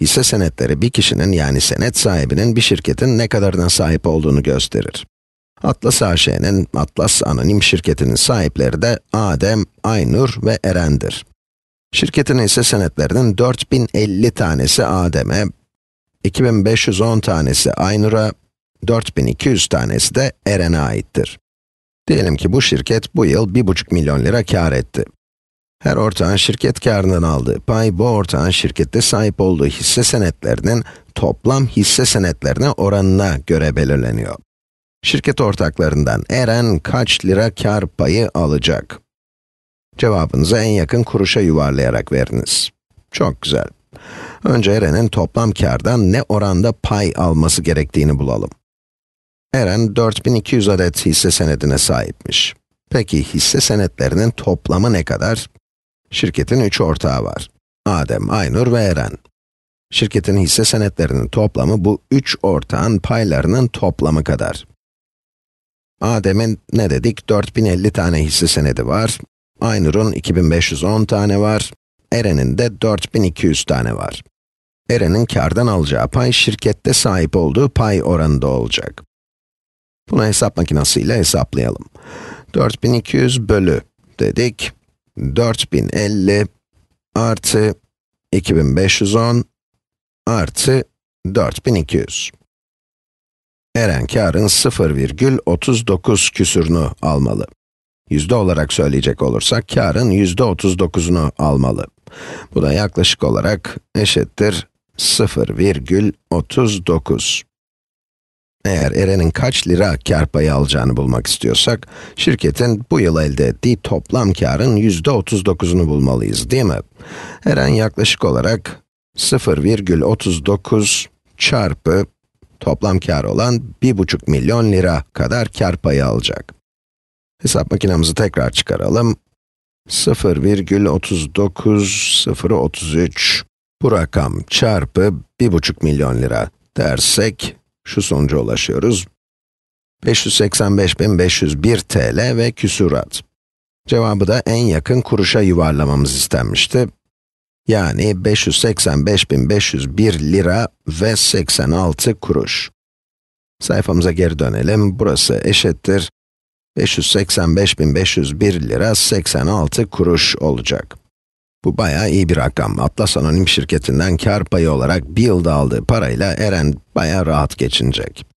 hisse senetleri bir kişinin yani senet sahibinin bir şirketin ne kadarına sahip olduğunu gösterir. Atlas AŞ'nin Atlas Anonim Şirketi'nin sahipleri de Adem, Aynur ve Eren'dir. Şirketin hisse senetlerinin 4050 tanesi Adem'e, 2510 tanesi Aynur'a, 4200 tanesi de Eren'e aittir. Diyelim ki bu şirket bu yıl 1,5 milyon lira kar etti. Her ortağın şirket karından aldığı pay, bu ortağın şirkette sahip olduğu hisse senetlerinin toplam hisse senetlerine oranına göre belirleniyor. Şirket ortaklarından Eren kaç lira kar payı alacak? Cevabınızı en yakın kuruşa yuvarlayarak veriniz. Çok güzel. Önce Eren'in toplam kardan ne oranda pay alması gerektiğini bulalım. Eren 4200 adet hisse senedine sahipmiş. Peki hisse senetlerinin toplamı ne kadar? Şirketin 3 ortağı var. Adem, Aynur ve Eren. Şirketin hisse senetlerinin toplamı bu 3 ortağın paylarının toplamı kadar. Adem'in ne dedik 4050 tane hisse senedi var. Aynur'un 2510 tane var. Eren'in de 4200 tane var. Eren'in kardan alacağı pay şirkette sahip olduğu pay oranında olacak. Bunu hesap makinesiyle hesaplayalım. 4200 bölü dedik. 4050 artı 2510 artı 4200. Eren karın 0,39 küsürünü almalı. Yüzde olarak söyleyecek olursak karın yüzde 39'unu almalı. Bu da yaklaşık olarak eşittir 0,39. Eğer Eren'in kaç lira kar payı alacağını bulmak istiyorsak, şirketin bu yıl elde ettiği toplam karın yüzde %39'unu bulmalıyız değil mi? Eren yaklaşık olarak 0,39 çarpı toplam kar olan 1,5 milyon lira kadar kar payı alacak. Hesap makinemizi tekrar çıkaralım. 0,39 bu rakam çarpı 1,5 milyon lira dersek şu sonuca ulaşıyoruz. 585.501 TL ve küsurat. Cevabı da en yakın kuruşa yuvarlamamız istenmişti. Yani 585.501 lira ve 86 kuruş. Sayfamıza geri dönelim. Burası eşittir. 585.501 lira 86 kuruş olacak. Bu bayağı iyi bir rakam. Atlas Anonim şirketinden kar payı olarak bir yılda aldığı parayla Eren bayağı rahat geçinecek.